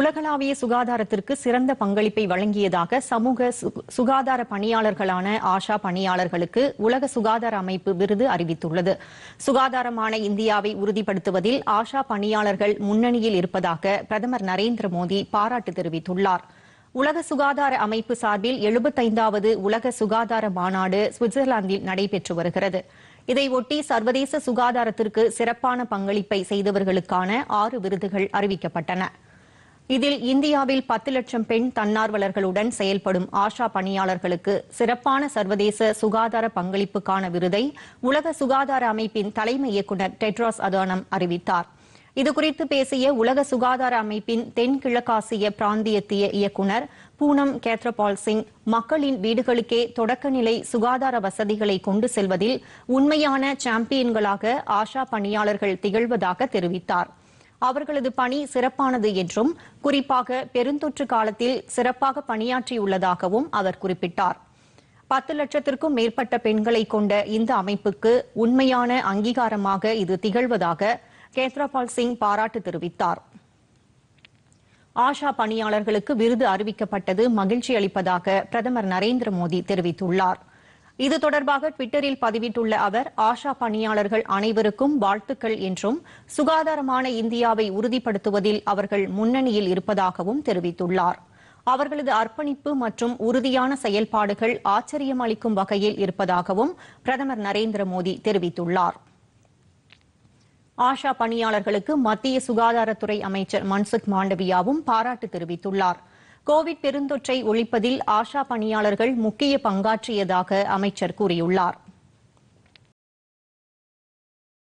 உலகளாவிய சுகாதாரத்திற்கு சிறந்த பங்களிப்பை வழங்கியதாக சமூக சுகாதார பணியாளர்களான ஆஷா பணியாளர்களுக்கு உலக சுகாதார அமைப்பு விருது அறிவித்துள்ளது சுகாதாரமான இந்தியாவை உறுதிப்படுத்துவதில் ஆஷா பணியாளர்கள் முன்னணியில் இருப்பதாக பிரதமர் நரேந்திர மோடி பாராட்டு தெரிவித்துள்ளார் உலக சுகாதார அமைப்பு சார்பில் எழுபத்தைந்தாவது உலக சுகாதார மாநாடு சுவிட்சர்லாந்தில் நடைபெற்று வருகிறது இதையொட்டி சர்வதேச சுகாதாரத்திற்கு சிறப்பான பங்களிப்பை செய்தவர்களுக்கான ஆறு விருதுகள் அறிவிக்கப்பட்டன இதில் இந்தியாவில் பத்து லட்சம் பெண் தன்னார்வலர்களுடன் செயல்படும் ஆஷா பணியாளர்களுக்கு சிறப்பான சர்வதேச சுகாதார பங்களிப்புக்கான விருதை உலக சுகாதார அமைப்பின் தலைமை இயக்குநர் டெட்ராஸ் அதானம் அறிவித்தார் இதுகுறித்து பேசிய உலக சுகாதார அமைப்பின் தென்கிழக்காசிய பிராந்தியத்திய இயக்குநர் பூனம் கேத்ரபால் சிங் மக்களின் வீடுகளுக்கே தொடக்கநிலை சுகாதார வசதிகளை கொண்டு செல்வதில் உண்மையான சாம்பியன்களாக ஆஷா பணியாளர்கள் திகழ்வதாக தெரிவித்தாா் அவர்களது பணி சிறப்பானது என்றும் குறிப்பாக பெருந்தொற்று காலத்தில் சிறப்பாக பணியாற்றியுள்ளதாகவும் அவர் குறிப்பிட்டார் பத்து லட்சத்திற்கும் மேற்பட்ட பெண்களை கொண்ட இந்த அமைப்புக்கு உண்மையான அங்கீகாரமாக இது திகழ்வதாக கேத்ராபால் சிங் பாராட்டு தெரிவித்தார் ஆஷா பணியாளர்களுக்கு விருது அறிவிக்கப்பட்டது மகிழ்ச்சி அளிப்பதாக பிரதமர் நரேந்திர மோடி தெரிவித்துள்ளாா் இது தொடர்பாக ட்விட்டரில் பதிவிட்டுள்ள அவர் ஆஷா பணியாளர்கள் அனைவருக்கும் வாழ்த்துக்கள் என்றும் சுகாதாரமான இந்தியாவை உறுதிப்படுத்துவதில் அவர்கள் முன்னணியில் இருப்பதாகவும் தெரிவித்துள்ளார் அவர்களது அர்ப்பணிப்பு மற்றும் உறுதியான செயல்பாடுகள் ஆச்சரியமளிக்கும் வகையில் இருப்பதாகவும் பிரதமர் நரேந்திர மோடி தெரிவித்துள்ளார் ஆஷா பணியாளர்களுக்கு மத்திய சுகாதாரத்துறை அமைச்சர் மன்சுக் மாண்டவியாவும் பாராட்டு தெரிவித்துள்ளாா் கோவிட் பெருந்தொற்றை ஒழிப்பதில் ஆஷா பணியாளர்கள் முக்கிய பங்காற்றியதாக அமைச்சர் கூறியுள்ளார்